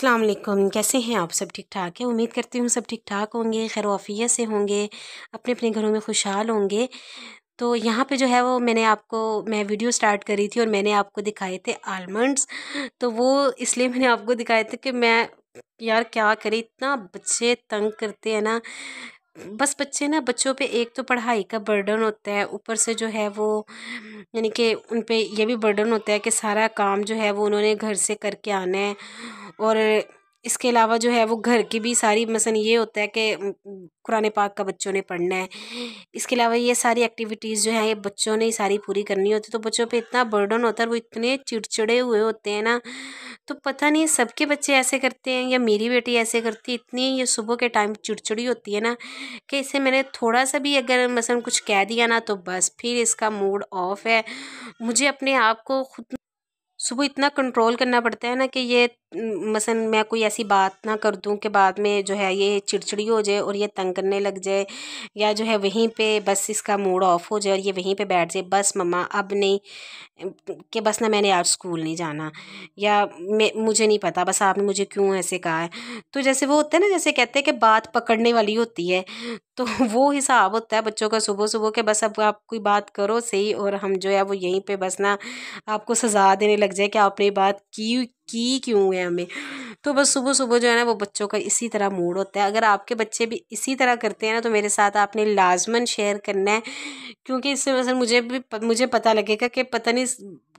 अस्सलाम वालेकुम कैसे हैं आप सब ठीक ठाक हैं उम्मीद करती हूँ सब ठीक ठाक होंगे खैर वाफ़िया से होंगे अपने अपने घरों में खुशहाल होंगे तो यहाँ पे जो है वो मैंने आपको मैं वीडियो स्टार्ट करी थी और मैंने आपको दिखाए थे आलमंड्स तो वो इसलिए मैंने आपको दिखाए थे कि मैं यार क्या करें इतना बच्चे तंग करते हैं ना बस बच्चे ना बच्चों पे एक तो पढ़ाई का बर्डन होता है ऊपर से जो है वो यानी कि उन पर यह भी बर्डन होता है कि सारा काम जो है वो उन्होंने घर से करके आना है और इसके अलावा जो है वो घर की भी सारी मसन ये होता है कि कुरान पाक का बच्चों ने पढ़ना है इसके अलावा ये सारी एक्टिविटीज़ जो है ये बच्चों ने सारी पूरी करनी होती है तो बच्चों पे इतना बर्डन होता है वो इतने चिड़चिड़े हुए होते हैं ना तो पता नहीं सबके बच्चे ऐसे करते हैं या मेरी बेटी ऐसे करती इतनी ये सुबह के टाइम चिड़चिड़ी होती है ना कि इसे मैंने थोड़ा सा भी अगर मसन कुछ कह दिया ना तो बस फिर इसका मूड ऑफ है मुझे अपने आप को खुद सुबह इतना कंट्रोल करना पड़ता है ना कि ये मसन मैं कोई ऐसी बात ना कर दूं कि बाद में जो है ये चिड़चिड़ी हो जाए और ये तंग करने लग जाए या जो है वहीं पे बस इसका मूड ऑफ हो जाए और ये वहीं पे बैठ जाए बस मम्मा अब नहीं कि बस ना मैंने आज स्कूल नहीं जाना या मैं मुझे नहीं पता बस आपने मुझे क्यों ऐसे कहा है तो जैसे वो होता है ना जैसे कहते हैं कि बात पकड़ने वाली होती है तो वो हिसाब होता है बच्चों का सुबह सुबह के बस अब आप कोई बात करो सही और हम जो है वो यहीं पे बस ना आपको सजा देने लग जाए कि आपने ये बात की की क्यों है हमें तो बस सुबह सुबह जो है ना वो बच्चों का इसी तरह मूड होता है अगर आपके बच्चे भी इसी तरह करते हैं ना तो मेरे साथ आपने लाजमन शेयर करना है क्योंकि इससे मतलब मुझे भी मुझे पता लगेगा कि पता नहीं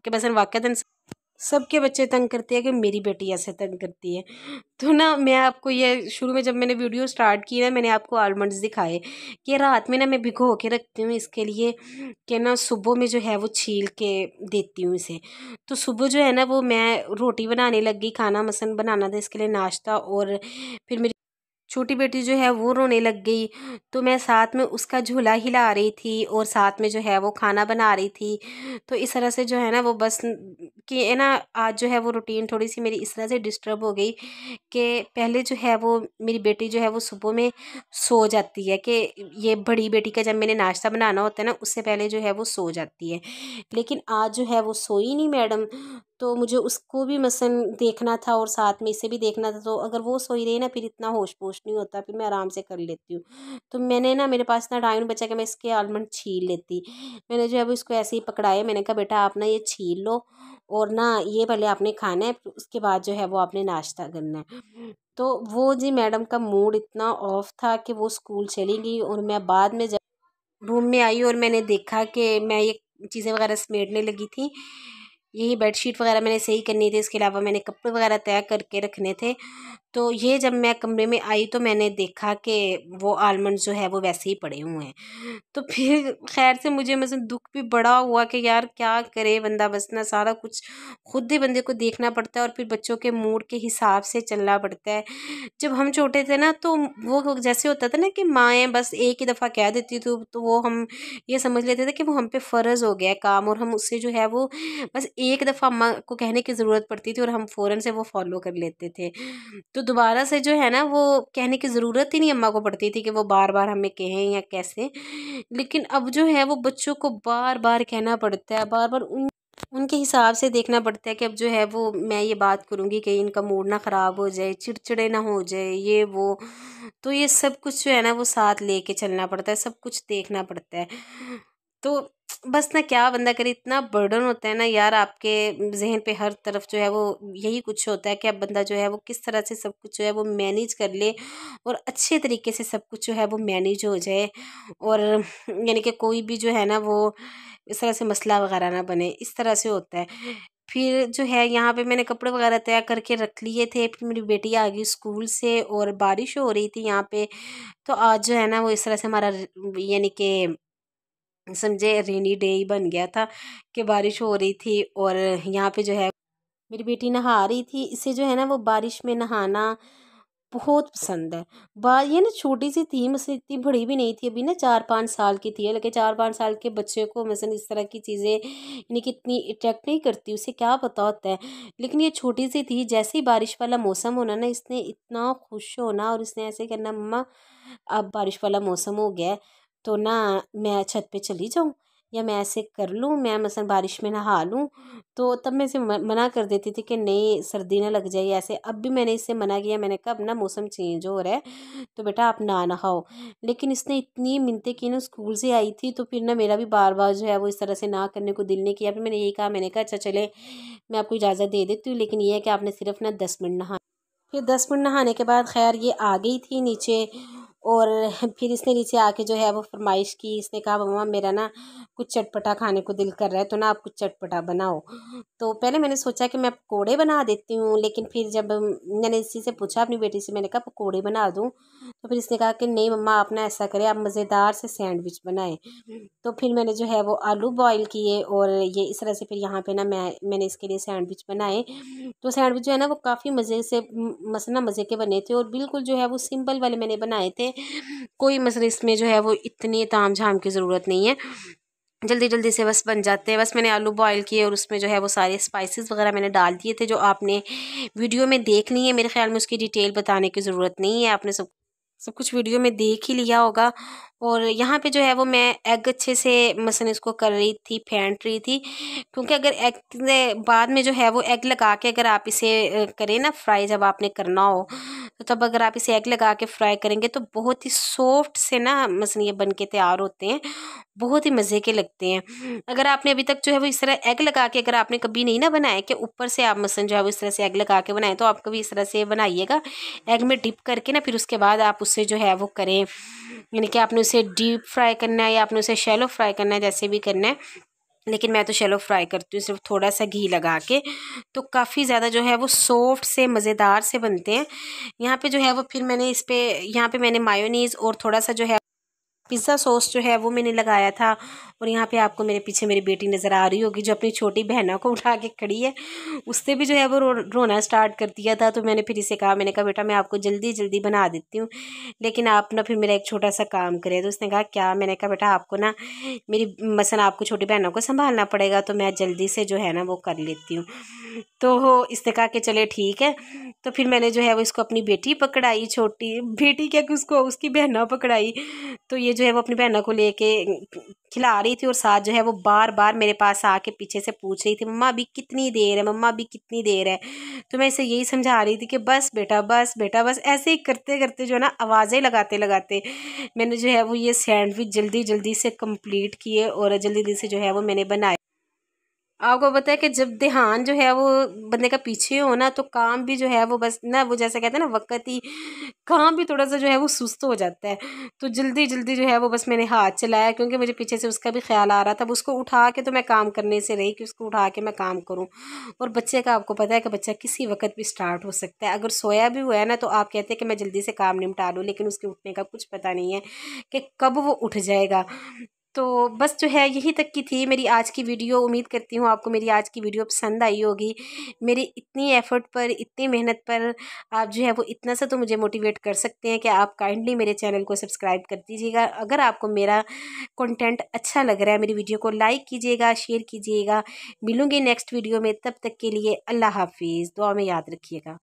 कि बस वाक़ता सबके बच्चे तंग करते हैं कि मेरी बेटी ऐसे तंग करती है तो ना मैं आपको ये शुरू में जब मैंने वीडियो स्टार्ट की ना मैंने आपको आलमंड्स दिखाए कि रात में ना मैं भिगो के रखती हूँ इसके लिए कि ना सुबह में जो है वो छील के देती हूँ इसे तो सुबह जो है ना वो मैं रोटी बनाने लग गई खाना मसन बनाना था इसके लिए नाश्ता और फिर मेरी छोटी बेटी जो है वो रोने लग गई तो मैं साथ में उसका झूला हिला रही थी और साथ में जो है वो खाना बना रही थी तो इस तरह से जो है ना वो बस कि है ना आज जो है वो रूटीन थोड़ी सी मेरी इस तरह से डिस्टर्ब हो गई कि पहले जो है वो मेरी बेटी जो है वो सुबह में सो जाती है कि ये बड़ी बेटी का जब मैंने नाश्ता बनाना होता है ना उससे पहले जो है वो सो जाती है लेकिन आज जो है वो सोई नहीं मैडम तो मुझे उसको भी मसन देखना था और साथ में इसे भी देखना था तो अगर वो सोई रही ना फिर इतना होश पोश नहीं होता फिर मैं आराम से कर लेती हूँ तो मैंने ना मेरे पास इतना टाइम बचा कि मैं इसके आलमंड छील लेती मैंने जो है इसको ऐसे ही पकड़ाया मैंने कहा बेटा आप ना ये छील लो और ना ये पहले आपने खाना है उसके बाद जो है वो आपने नाश्ता करना है तो वो जी मैडम का मूड इतना ऑफ था कि वो स्कूल चली गई और मैं बाद में जब रूम में आई और मैंने देखा कि मैं ये चीज़ें वगैरह समेटने लगी थी यही बेडशीट वगैरह मैंने सही करनी थी इसके अलावा मैंने कपड़े वगैरह तय करके रखने थे तो ये जब मैं कमरे में आई तो मैंने देखा कि वो आलमंड जो है वो वैसे ही पड़े हुए हैं तो फिर खैर से मुझे मतलब दुख भी बड़ा हुआ कि यार क्या करे बंदा बस ना सारा कुछ खुद ही बंदे को देखना पड़ता है और फिर बच्चों के मूड के हिसाब से चलना पड़ता है जब हम छोटे थे ना तो वो जैसे होता था ना कि माएँ बस एक ही दफ़ा कह देती थी तो वो हम ये समझ लेते थे कि वो हम पे फ़र्ज़ हो गया काम और हम उससे जो है वो बस एक दफ़ा अम्मा को कहने की ज़रूरत पड़ती थी और हम फ़ौरन से वो फॉलो कर लेते थे तो दोबारा से जो है ना वो कहने की ज़रूरत ही नहीं अम्मा को पड़ती थी कि वो बार बार हमें कहें या कैसे लेकिन अब जो है वो बच्चों को बार बार कहना पड़ता है बार बार उन उनके हिसाब से देखना पड़ता है कि अब जो है वो मैं ये बात करूँगी कि इनका मूड ना ख़राब हो जाए चिड़चिड़े ना हो जाए ये वो तो ये सब कुछ जो है ना वो साथ लेके चलना पड़ता है सब कुछ देखना पड़ता है तो बस ना क्या बंदा करे इतना बर्डन होता है ना यार आपके जहन पे हर तरफ जो है वो यही कुछ होता है कि अब बंदा जो है वो किस तरह से सब कुछ जो है वो मैनेज कर ले और अच्छे तरीके से सब कुछ जो है वो मैनेज हो जाए और यानी कि कोई भी जो है ना वो इस तरह से मसला वगैरह ना बने इस तरह से होता है फिर जो है यहाँ पे मैंने कपड़े वगैरह तय करके रख लिए थे फिर मेरी बेटी आ गई स्कूल से और बारिश हो रही थी यहाँ पे तो आज जो है ना वो इस तरह से हमारा यानी कि समझे रेनी डे ही बन गया था कि बारिश हो रही थी और यहाँ पे जो है मेरी बेटी नहा रही थी इसे जो है ना वो बारिश में नहाना बहुत पसंद है बार ये ना छोटी सी थी मसलन इतनी बड़ी भी नहीं थी अभी ना चार पाँच साल की थी लेकिन चार पाँच साल के बच्चे को मसलन इस तरह की चीज़ें यानी कि इतनी अट्रैक्ट नहीं करती उसे क्या पता होता है लेकिन ये छोटी सी थी जैसे ही बारिश वाला मौसम होना ना इसने इतना खुश होना और इसने ऐसे करना मम्मा अब बारिश वाला मौसम हो गया है तो ना मैं छत पे चली जाऊँ या मैं ऐसे कर लूँ मैं मसलन बारिश में नहा लूँ तो तब मैं इसे मना कर देती थी कि नहीं सर्दी ना लग जाए ऐसे अब भी मैंने इससे मना किया मैंने कहा अब ना मौसम चेंज हो रहा है तो बेटा आप ना नहाओ लेकिन इसने इतनी मिनतें की ना स्कूल से आई थी तो फिर ना मेरा भी बार बार जो है वो इस तरह से ना करने को दिल नहीं किया फिर मैंने यही कहा मैंने कहा अच्छा चले मैं आपको इजाज़त दे देती हूँ लेकिन यह है कि आपने सिर्फ ना दस मिनट नहा फिर दस मिनट नहाने के बाद खैर ये आ गई थी नीचे और फिर इसने नीचे आके जो है वो फरमाइश की इसने कहा मम्मा मेरा ना कुछ चटपटा खाने को दिल कर रहा है तो ना आप कुछ चटपटा बनाओ तो पहले मैंने सोचा कि मैं पकौड़े बना देती हूँ लेकिन फिर जब मैंने इसी से पूछा अपनी बेटी से मैंने कहा पकौड़े बना दूँ तो फिर इसने कहा कि नहीं मम्मा आप ना ऐसा करें आप मज़ेदार से सैंडविच बनाएं तो फिर मैंने जो है वो आलू बॉयल किए और ये इस तरह से फिर यहाँ पर ना मैं मैंने इसके लिए सैंडविच बनाए तो सैंडविच जो है ना वो काफ़ी मज़े से मसना मज़े के बने थे और बिल्कुल जो है वो सिंपल वाले मैंने बनाए थे हैं कोई मसल इसमें जो है वो इतनी ताम झाम की ज़रूरत नहीं है जल्दी जल्दी से बस बन जाते हैं बस मैंने आलू बॉईल किए और उसमें जो है वो सारे स्पाइसेस वगैरह मैंने डाल दिए थे जो आपने वीडियो में देख ली है मेरे ख्याल में उसकी डिटेल बताने की ज़रूरत नहीं है आपने सब सब कुछ वीडियो में देख ही लिया होगा और यहाँ पे जो है वो मैं एग अच्छे से मसन इसको कर रही थी फेंट रही थी क्योंकि अगर एग बाद में जो है वो एग लगा के अगर आप इसे करें ना फ्राई जब आपने करना हो तो तब अगर आप इसे एग लगा के फ्राई करेंगे तो बहुत ही सॉफ्ट से ना मसन ये बन के तैयार होते हैं बहुत ही मज़े के लगते हैं अगर आपने अभी तक जो है वो इस तरह एग लगा के अगर आपने कभी नहीं ना बनाया कि ऊपर से आप मसन जो है वो इस तरह से एग लगा के बनाएं तो आप कभी इस तरह से बनाइएगा एग में डिप करके ना फिर उसके बाद आप उससे जो है वो करें यानी कि आपने उसे डीप फ्राई करना है या आपने उसे शैलो फ्राई करना है जैसे भी करना है लेकिन मैं तो शैलो फ्राई करती हूँ सिर्फ थोड़ा सा घी लगा के तो काफ़ी ज़्यादा जो है वो सॉफ्ट से मज़ेदार से बनते हैं यहाँ पे जो है वो फिर मैंने इस पर यहाँ पे मैंने मायोनीज़ और थोड़ा सा जो है पिज़्ज़ा सॉस जो है वो मैंने लगाया था और यहाँ पे आपको मेरे पीछे मेरी बेटी नज़र आ रही होगी जो अपनी छोटी बहनों को उठा के खड़ी है उससे भी जो है वो रो, रोना स्टार्ट कर दिया था तो मैंने फिर इसे कहा मैंने कहा बेटा मैं आपको जल्दी जल्दी बना देती हूँ लेकिन आप ना फिर मेरा एक छोटा सा काम करें तो उसने कहा क्या मैंने कहा बेटा आपको ना मेरी मसन आपको छोटी बहनों को संभालना पड़ेगा तो मैं जल्दी से जो है ना वो कर लेती हूँ तो हो इसने कहा कि चले ठीक है तो फिर मैंने जो है वो इसको अपनी बेटी पकड़ाई छोटी बेटी क्या कि उसको उसकी बहना पकड़ाई तो ये जो है वो अपनी बहना को लेके खिला रही थी और साथ जो है वो बार बार मेरे पास आके पीछे से पूछ रही थी मम्मा अभी कितनी देर है मम्मा अभी कितनी देर है तो मैं इसे यही समझा रही थी कि बस बेटा बस बेटा बस ऐसे ही करते करते जो है ना आवाज़ें लगाते लगाते मैंने जो है वो ये सैंडविच जल्दी जल्दी से कम्प्लीट किए और जल्दी जल्दी से जो है वो मैंने बनाए आपको पता है कि जब ध्यान जो है वो बंदे का पीछे हो ना तो काम भी जो है वो बस ना वो जैसे कहते हैं ना वक़्त ही काम भी थोड़ा सा जो है वो सुस्त हो जाता है तो जल्दी जल्दी जो है वो बस मैंने हाथ चलाया क्योंकि मुझे पीछे से उसका भी ख्याल आ रहा था उसको उठा के तो मैं काम करने से रही कि उसको उठा के मैं काम करूँ और बच्चे का आपको पता है कि बच्चा किसी वक्त भी स्टार्ट हो सकता है अगर सोया भी हुआ है ना तो आप कहते हैं कि मैं जल्दी से काम निपटा लूँ लेकिन उसके उठने का कुछ पता नहीं है कि कब वो उठ जाएगा तो बस जो है यही तक की थी मेरी आज की वीडियो उम्मीद करती हूँ आपको मेरी आज की वीडियो पसंद आई होगी मेरी इतनी एफ़र्ट पर इतनी मेहनत पर आप जो है वो इतना सा तो मुझे मोटिवेट कर सकते हैं कि आप काइंडली मेरे चैनल को सब्सक्राइब कर दीजिएगा अगर आपको मेरा कंटेंट अच्छा लग रहा है मेरी वीडियो को लाइक कीजिएगा शेयर कीजिएगा मिलूँगी नेक्स्ट वीडियो में तब तक के लिए अल्लाह हाफिज़ दुआ में याद रखिएगा